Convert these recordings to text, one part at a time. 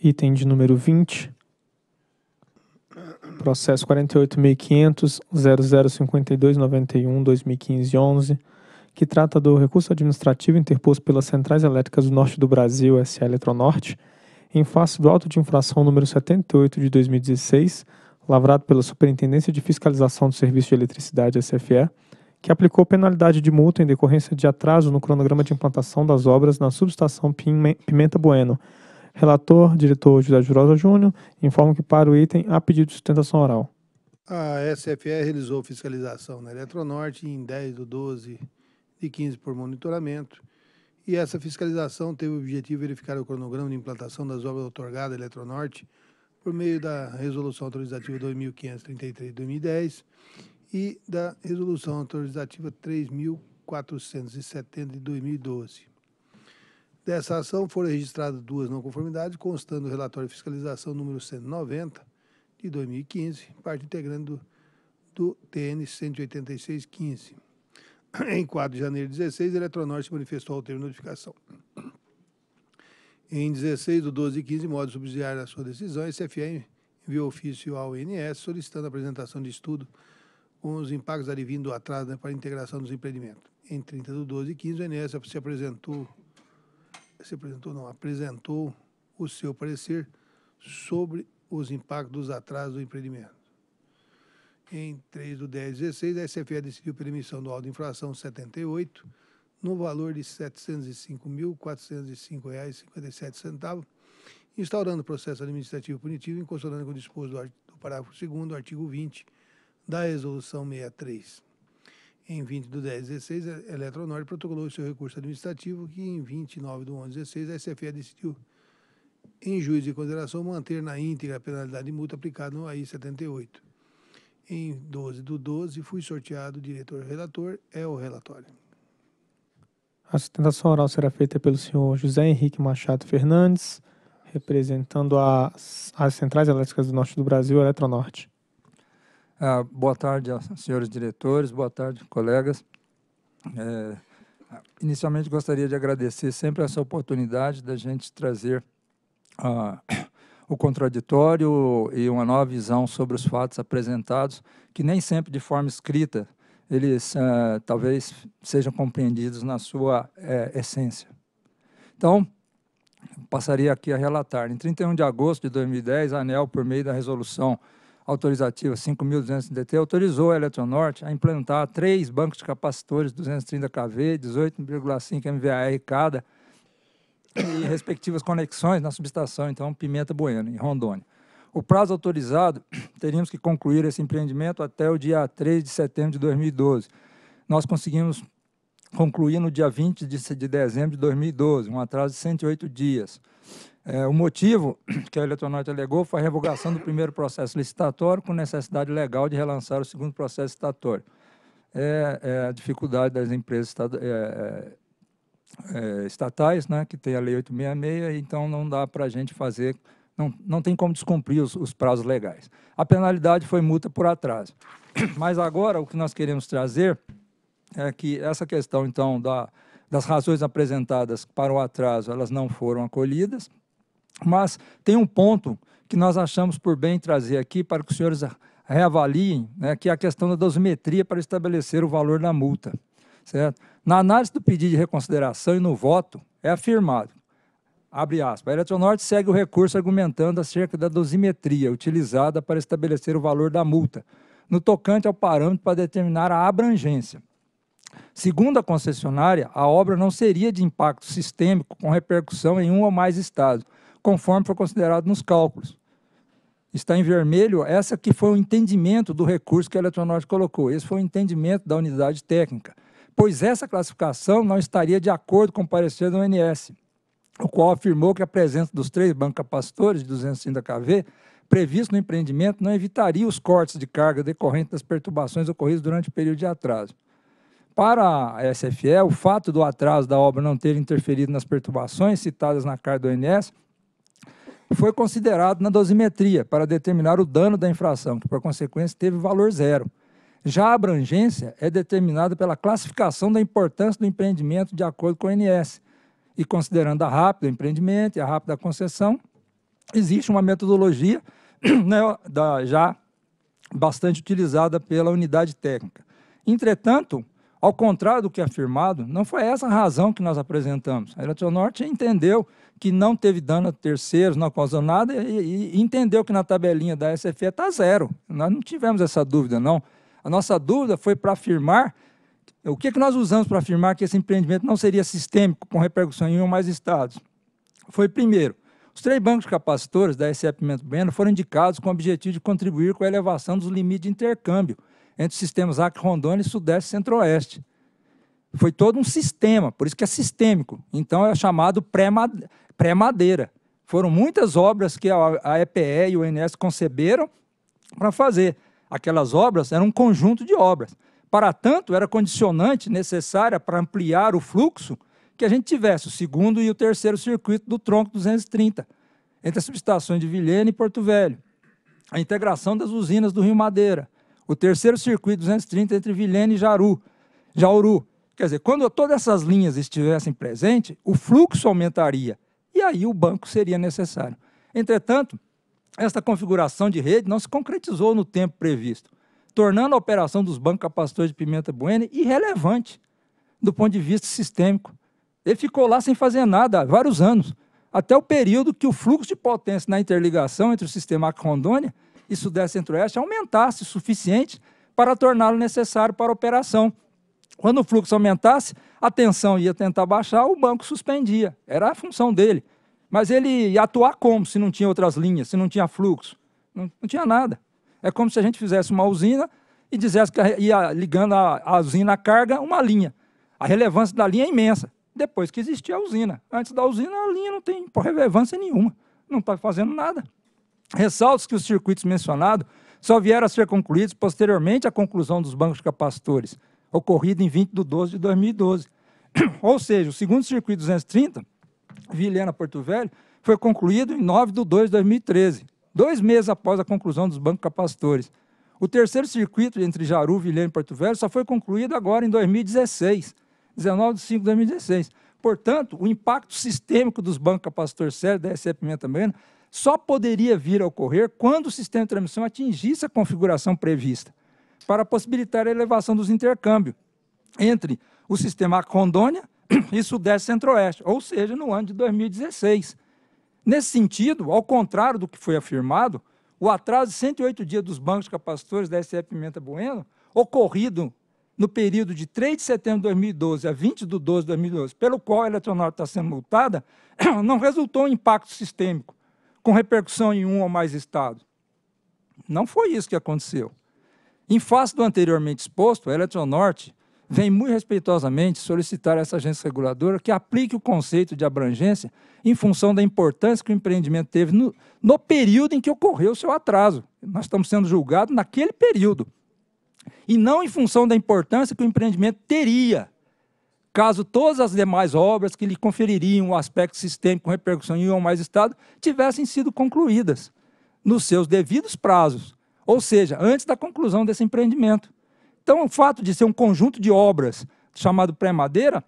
item de número 20, processo 48.500.0052.91.2015.11, que trata do recurso administrativo interposto pelas Centrais Elétricas do Norte do Brasil, SA Eletronorte, em face do auto de infração número 78 de 2016, lavrado pela Superintendência de Fiscalização do Serviço de Eletricidade, SFE, que aplicou penalidade de multa em decorrência de atraso no cronograma de implantação das obras na subestação Pimenta Bueno, Relator, diretor José Jurosa Júnior, informa que para o item há pedido de sustentação oral. A SFE realizou fiscalização na Eletronorte em 10 do 12 de 15 por monitoramento e essa fiscalização teve o objetivo de verificar o cronograma de implantação das obras otorgadas à Eletronorte por meio da Resolução Autorizativa 2533 de 2010 e da Resolução Autorizativa 3470 de 2012. Dessa ação foram registradas duas não conformidades, constando o relatório de fiscalização número 190 de 2015, parte integrante do, do TN 186-15. Em 4 de janeiro de 2016, a Eletronorte manifestou ao termo de notificação. Em 16 do 12 e 15, modo subsidiário da sua decisão, a SFE enviou ofício ao INS solicitando a apresentação de estudo com os impactos advindo do atraso né, para a integração dos empreendimentos. Em 30 do 12 e 15, o INS se apresentou se apresentou, não, apresentou o seu parecer sobre os impactos dos atrasos do empreendimento. Em 3 de 10 de 16, a SFE decidiu pela emissão do auto infração 78, no valor de R$ 705.405,57, instaurando processo administrativo punitivo em consonância com o disposto do parágrafo 2 do artigo 20 da Resolução 63. Em 20 do 10 16, a Eletronorte protocolou seu recurso administrativo, que em 29 do 11 16, a SFE decidiu, em juízo e consideração, manter na íntegra a penalidade de multa aplicada no AI 78. Em 12 do 12, fui sorteado diretor-relator, é o relatório. A sustentação oral será feita pelo senhor José Henrique Machado Fernandes, representando as, as centrais elétricas do norte do Brasil, Eletronorte. Ah, boa tarde, senhores diretores, boa tarde, colegas. É, inicialmente, gostaria de agradecer sempre essa oportunidade da gente trazer ah, o contraditório e uma nova visão sobre os fatos apresentados, que nem sempre de forma escrita eles ah, talvez sejam compreendidos na sua eh, essência. Então, passaria aqui a relatar. Em 31 de agosto de 2010, a ANEL, por meio da resolução autorizativa 5.200DT, autorizou a Eletronorte a implantar três bancos de capacitores 230 kV, 18,5 MVAR cada, e respectivas conexões na subestação, então, Pimenta Bueno, em Rondônia. O prazo autorizado, teríamos que concluir esse empreendimento até o dia 3 de setembro de 2012. Nós conseguimos concluir no dia 20 de dezembro de 2012, um atraso de 108 dias. É, o motivo que a Eletronorte alegou foi a revogação do primeiro processo licitatório com necessidade legal de relançar o segundo processo licitatório. É, é a dificuldade das empresas é, é, é, estatais, né, que tem a Lei 866, então não dá para a gente fazer, não, não tem como descumprir os, os prazos legais. A penalidade foi multa por atraso. Mas agora o que nós queremos trazer é que essa questão, então, da, das razões apresentadas para o atraso, elas não foram acolhidas, mas tem um ponto que nós achamos por bem trazer aqui para que os senhores reavaliem, né, que é a questão da dosimetria para estabelecer o valor da multa. Certo? Na análise do pedido de reconsideração e no voto, é afirmado, abre aspas, a Eletronorte segue o recurso argumentando acerca da dosimetria utilizada para estabelecer o valor da multa, no tocante ao parâmetro para determinar a abrangência. Segundo a concessionária, a obra não seria de impacto sistêmico com repercussão em um ou mais estados, conforme foi considerado nos cálculos. Está em vermelho, essa que foi o entendimento do recurso que a Eletronorte colocou. Esse foi o entendimento da unidade técnica, pois essa classificação não estaria de acordo com o parecer do ONS, o qual afirmou que a presença dos três bancos capacitores de 250 kV previsto no empreendimento não evitaria os cortes de carga decorrentes das perturbações ocorridas durante o período de atraso. Para a SFE, o fato do atraso da obra não ter interferido nas perturbações citadas na carta do ONS foi considerado na dosimetria para determinar o dano da infração, que por consequência teve valor zero. Já a abrangência é determinada pela classificação da importância do empreendimento de acordo com o NS. E considerando a rápida empreendimento e a rápida concessão, existe uma metodologia né, da, já bastante utilizada pela unidade técnica. Entretanto, ao contrário do que é afirmado, não foi essa a razão que nós apresentamos. A Eletronorte entendeu que não teve dano a terceiros, não causou nada, e, e entendeu que na tabelinha da SFE está zero. Nós não tivemos essa dúvida, não. A nossa dúvida foi para afirmar o que, que nós usamos para afirmar que esse empreendimento não seria sistêmico, com repercussão em um ou mais estados. Foi, primeiro, os três bancos capacitores da SCE Pimenta Bueno foram indicados com o objetivo de contribuir com a elevação dos limites de intercâmbio entre os sistemas Acre, Rondônia, Sudeste e Centro-Oeste. Foi todo um sistema, por isso que é sistêmico. Então é chamado pré-madeira. Foram muitas obras que a EPE e o INS conceberam para fazer. Aquelas obras eram um conjunto de obras. Para tanto, era condicionante necessária para ampliar o fluxo que a gente tivesse o segundo e o terceiro circuito do tronco 230, entre as subestações de Vilhena e Porto Velho, a integração das usinas do Rio Madeira, o terceiro circuito 230 entre Vilhena e Jaru, Jauru. Quer dizer, quando todas essas linhas estivessem presentes, o fluxo aumentaria e aí o banco seria necessário. Entretanto, esta configuração de rede não se concretizou no tempo previsto, tornando a operação dos bancos capacitores de Pimenta Bueno irrelevante do ponto de vista sistêmico. Ele ficou lá sem fazer nada há vários anos, até o período que o fluxo de potência na interligação entre o sistema Acre-Rondônia e Sudeste Centro-Oeste aumentasse o suficiente para torná-lo necessário para a operação. Quando o fluxo aumentasse, a tensão ia tentar baixar, o banco suspendia. Era a função dele. Mas ele ia atuar como se não tinha outras linhas, se não tinha fluxo? Não, não tinha nada. É como se a gente fizesse uma usina e dissesse que ia ligando a, a usina à carga uma linha. A relevância da linha é imensa, depois que existia a usina. Antes da usina, a linha não tem relevância nenhuma, não está fazendo nada. Ressalto que os circuitos mencionados só vieram a ser concluídos posteriormente à conclusão dos bancos de capacitores, ocorrido em 20 de 12 de 2012. Ou seja, o segundo circuito 230, Vilhena Porto Velho, foi concluído em 9 de 2 de 2013, dois meses após a conclusão dos bancos capacitores. O terceiro circuito entre Jaru, Vilhena e Porto Velho só foi concluído agora em 2016, 19 de 5 de 2016. Portanto, o impacto sistêmico dos bancos capacitores sérios da SC Pimenta Bueno só poderia vir a ocorrer quando o sistema de transmissão atingisse a configuração prevista, para possibilitar a elevação dos intercâmbios entre o sistema Rondônia e Sudeste Centro-Oeste, ou seja, no ano de 2016. Nesse sentido, ao contrário do que foi afirmado, o atraso de 108 dias dos bancos capacitores da SCF Pimenta Bueno, ocorrido no período de 3 de setembro de 2012 a 20 de 12 de 2012, pelo qual a Eletronorte está sendo multada, não resultou em impacto sistêmico, com repercussão em um ou mais estados. Não foi isso que aconteceu. Em face do anteriormente exposto, a Eletronorte vem muito respeitosamente solicitar a essa agência reguladora que aplique o conceito de abrangência em função da importância que o empreendimento teve no, no período em que ocorreu o seu atraso. Nós estamos sendo julgados naquele período. E não em função da importância que o empreendimento teria caso todas as demais obras que lhe confeririam o aspecto sistêmico com repercussão em um ou mais Estado tivessem sido concluídas nos seus devidos prazos, ou seja, antes da conclusão desse empreendimento. Então, o fato de ser um conjunto de obras chamado pré-madeira,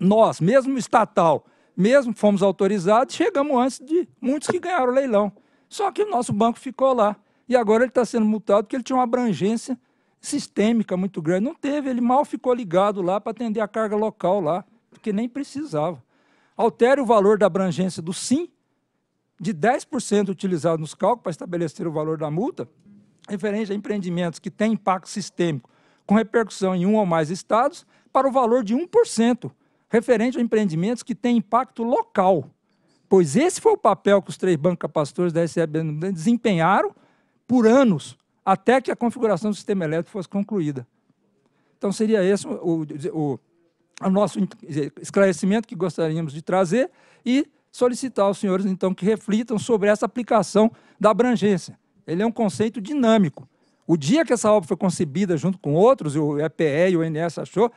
nós, mesmo estatal, mesmo fomos autorizados, chegamos antes de muitos que ganharam o leilão. Só que o nosso banco ficou lá. E agora ele está sendo multado porque ele tinha uma abrangência sistêmica muito grande. Não teve, ele mal ficou ligado lá para atender a carga local lá, porque nem precisava. Altere o valor da abrangência do sim, de 10% utilizado nos cálculos para estabelecer o valor da multa, referente a empreendimentos que têm impacto sistêmico com repercussão em um ou mais estados, para o valor de 1%, referente a empreendimentos que têm impacto local. Pois esse foi o papel que os três bancos capacitores da SEB desempenharam por anos até que a configuração do sistema elétrico fosse concluída. Então, seria esse o, o, o nosso esclarecimento que gostaríamos de trazer e solicitar aos senhores, então, que reflitam sobre essa aplicação da abrangência. Ele é um conceito dinâmico. O dia que essa obra foi concebida junto com outros, o EPE e o INS achou,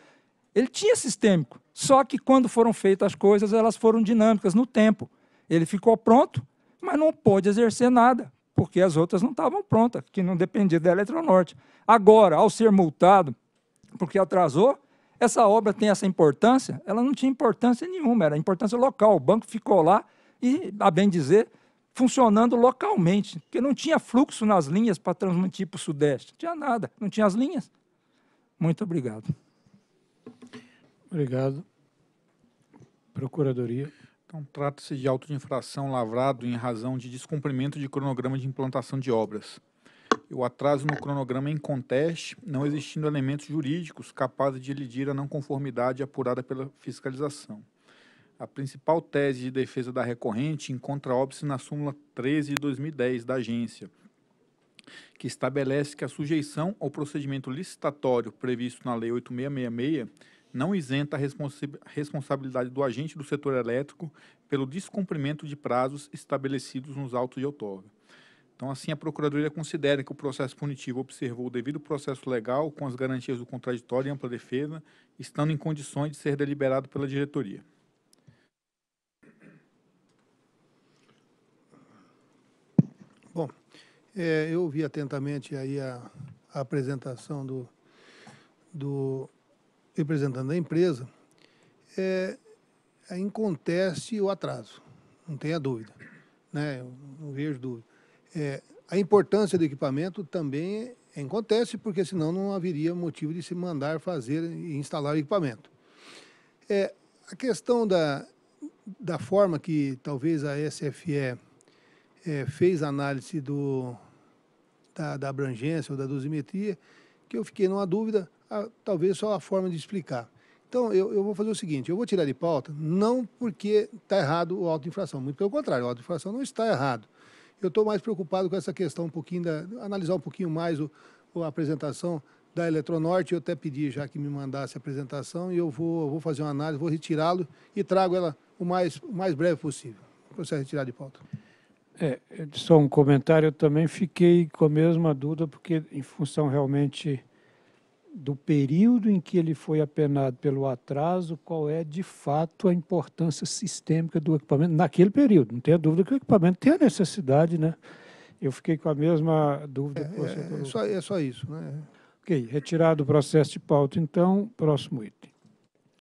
ele tinha sistêmico. Só que quando foram feitas as coisas, elas foram dinâmicas no tempo. Ele ficou pronto, mas não pôde exercer nada, porque as outras não estavam prontas, que não dependia da Eletronorte. Agora, ao ser multado, porque atrasou, essa obra tem essa importância? Ela não tinha importância nenhuma, era importância local. O banco ficou lá e, a bem dizer, funcionando localmente, porque não tinha fluxo nas linhas para transmitir para o Sudeste, não tinha nada, não tinha as linhas. Muito obrigado. Obrigado. Procuradoria. Então, trata-se de auto de infração lavrado em razão de descumprimento de cronograma de implantação de obras. o atraso no cronograma é em conteste, não existindo elementos jurídicos capazes de elidir a não conformidade apurada pela fiscalização. A principal tese de defesa da recorrente encontra-se na súmula 13 de 2010 da agência, que estabelece que a sujeição ao procedimento licitatório previsto na Lei 8666 não isenta a responsabilidade do agente do setor elétrico pelo descumprimento de prazos estabelecidos nos autos de outorga. Então, assim, a Procuradoria considera que o processo punitivo observou o devido processo legal com as garantias do contraditório e ampla defesa, estando em condições de ser deliberado pela diretoria. Bom, é, eu ouvi atentamente aí a, a apresentação do, do representando a empresa, é, é, inconteste o atraso, não tenha dúvida, né? não vejo dúvida. É, a importância do equipamento também é porque senão não haveria motivo de se mandar fazer e instalar o equipamento. É, a questão da, da forma que talvez a SFE é, fez a análise do, da, da abrangência ou da dosimetria, que eu fiquei numa dúvida, a, talvez só a forma de explicar. Então, eu, eu, vou fazer o seguinte, eu vou tirar de pauta, não porque está errado o auto-infração, muito pelo contrário, o auto-infração não está errado. Eu estou mais preocupado com essa questão um pouquinho, da, analisar um pouquinho mais o, a apresentação da Eletronorte, eu até pedi já que me mandasse a apresentação e eu vou, vou fazer uma análise, vou retirá-lo e trago ela o mais, o mais breve possível, para você retirar de pauta. É, só um comentário, eu também fiquei com a mesma dúvida, porque em função realmente do período em que ele foi apenado pelo atraso, qual é de fato a importância sistêmica do equipamento naquele período. Não tenha dúvida que o equipamento tem a necessidade, né? Eu fiquei com a mesma dúvida é, que você é, é, é só, é só isso, né? Ok, retirado o processo de pauta, então, próximo item.